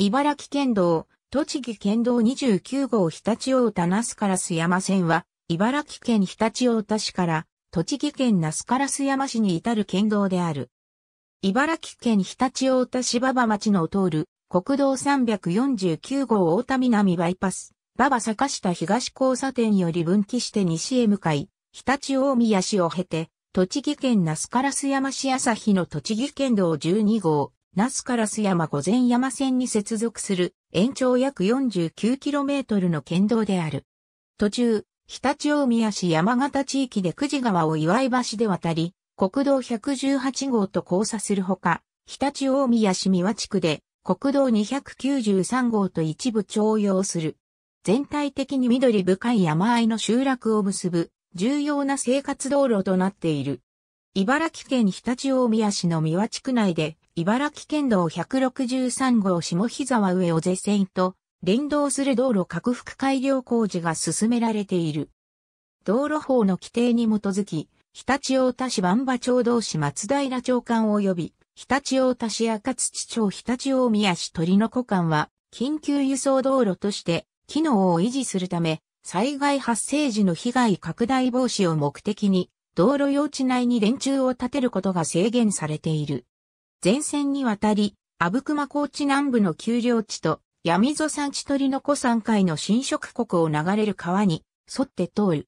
茨城県道、栃木県道29号日立太田那須烏山線は、茨城県日立太田市から、栃木県那須烏山市に至る県道である。茨城県日立太田市馬場町の通る、国道349号太田南バイパス、馬場坂下東交差点より分岐して西へ向かい、日立大宮市を経て、栃木県那須烏山市朝日の栃木県道12号、那須烏山御前山線に接続する延長約 49km の県道である。途中、常陸大宮市山形地域で久慈川を岩井橋で渡り、国道118号と交差するほか、常陸大宮市三和地区で国道293号と一部徴用する。全体的に緑深い山あいの集落を結ぶ重要な生活道路となっている。茨城県常陸大宮市の三和地区内で茨城県道163号下膝沢上尾瀬線と連動する道路拡幅改良工事が進められている。道路法の規定に基づき、日立大田市万場町同士松平町官及び、日立大田市赤土町日立大宮市鳥の湖間は、緊急輸送道路として、機能を維持するため、災害発生時の被害拡大防止を目的に、道路用地内に電柱を建てることが制限されている。前線にわたり、阿武隈高地南部の丘陵地と、闇溝山地鳥の湖山海の侵食国を流れる川に沿って通る。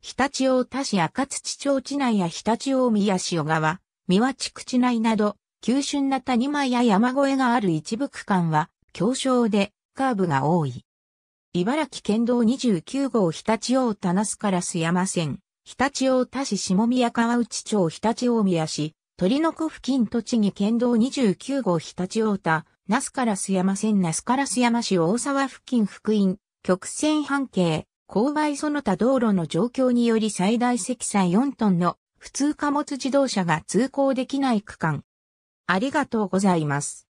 日立大田市赤土町地内や日立大宮市小川、三輪地区地内など、急峻な谷間や山越えがある一部区間は、狭小で、カーブが多い。茨城県道29号日立大田那須烏山線、日立大田市下宮川内町日立大宮市、鳥の子付近栃木県道29号日立太田、那須烏山線那須烏山市大沢付近福音、曲線半径、勾配その他道路の状況により最大積載4トンの普通貨物自動車が通行できない区間。ありがとうございます。